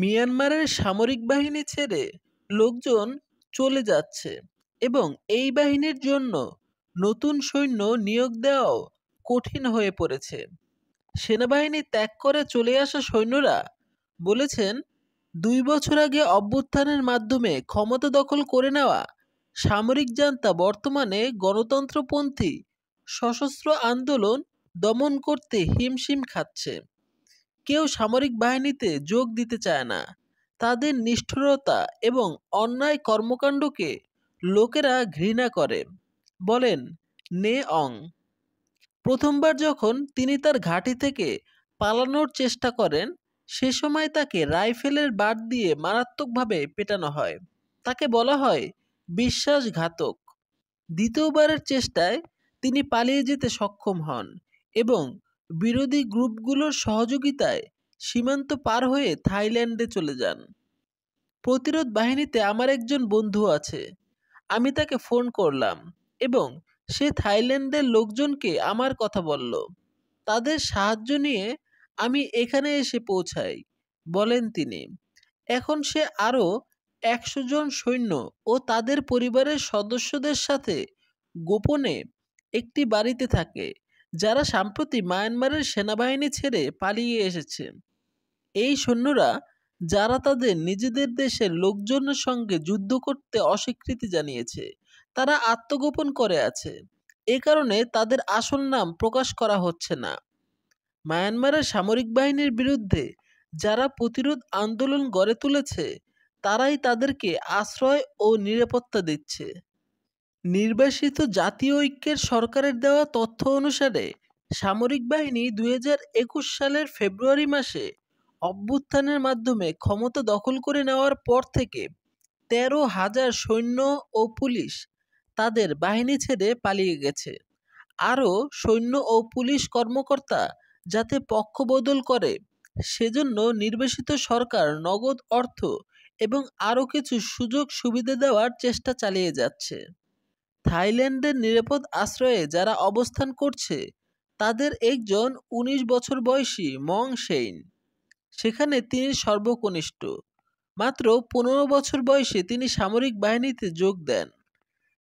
মিয়ানমারের সামরিক বাহিনী ছেড়ে লোকজন চলে যাচ্ছে এবং এই বাহিনীর জন্য নতুন সৈন্য নিয়োগ দেওয়াও কঠিন হয়ে পড়েছে সেনাবাহিনী ত্যাগ করে চলে আসা সৈন্যরা বলেছেন দুই বছর আগে অভ্যুত্থানের মাধ্যমে ক্ষমতা দখল করে নেওয়া সামরিক জান্তা বর্তমানে গণতন্ত্রপন্থী সশস্ত্র আন্দোলন দমন করতে হিমশিম খাচ্ছে কেউ সামরিক বাহিনীতে যোগ দিতে চায় না তাদের নিষ্ঠুরতা এবং অন্যায় কর্মকাণ্ডকে লোকেরা ঘৃণা করে বলেন নে অং প্রথমবার যখন তিনি তার ঘাঁটি থেকে পালানোর চেষ্টা করেন সে সময় তাকে রাইফেলের বাদ দিয়ে মারাত্মকভাবে পেটানো হয় তাকে বলা হয় বিশ্বাসঘাতক দ্বিতীয়বারের চেষ্টায় তিনি পালিয়ে যেতে সক্ষম হন এবং বিরোধী গ্রুপগুলোর সহযোগিতায় সীমান্ত পার হয়ে থাইল্যান্ডে চলে যান প্রতিরোধ বাহিনীতে আমার একজন বন্ধু আছে আমি তাকে ফোন করলাম এবং সে থাইল্যান্ডের লোকজনকে আমার কথা বলল তাদের সাহায্য নিয়ে আমি এখানে এসে পৌঁছাই বলেন তিনি এখন সে আরও একশো জন সৈন্য ও তাদের পরিবারের সদস্যদের সাথে গোপনে একটি বাড়িতে থাকে যারা সাম্প্রতি মায়ানমারের সেনাবাহিনী ছেড়ে পালিয়ে এসেছে এই সৈন্যরা যারা তাদের নিজেদের দেশের লোকজনের সঙ্গে যুদ্ধ করতে অস্বীকৃতি জানিয়েছে তারা আত্মগোপন করে আছে এ কারণে তাদের আসল নাম প্রকাশ করা হচ্ছে না মায়ানমারের সামরিক বাহিনীর বিরুদ্ধে যারা প্রতিরোধ আন্দোলন গড়ে তুলেছে তারাই তাদেরকে আশ্রয় ও নিরাপত্তা দিচ্ছে নির্বাসিত জাতীয় ঐক্যের সরকারের দেওয়া তথ্য অনুসারে সামরিক বাহিনী দু সালের ফেব্রুয়ারি মাসে অভ্যুত্থানের মাধ্যমে ক্ষমতা দখল করে নেওয়ার পর থেকে তেরো হাজার সৈন্য ও পুলিশ তাদের বাহিনী ছেড়ে পালিয়ে গেছে আরও সৈন্য ও পুলিশ কর্মকর্তা যাতে পক্ষ বদল করে সেজন্য নির্বাসিত সরকার নগদ অর্থ এবং আরও কিছু সুযোগ সুবিধা দেওয়ার চেষ্টা চালিয়ে যাচ্ছে থাইল্যান্ডের নিরাপদ আশ্রয়ে যারা অবস্থান করছে তাদের একজন ১৯ বছর বয়সী মং সেইন সেখানে তিনি সর্বকনিষ্ঠ মাত্র পনেরো বছর বয়সে তিনি সামরিক বাহিনীতে যোগ দেন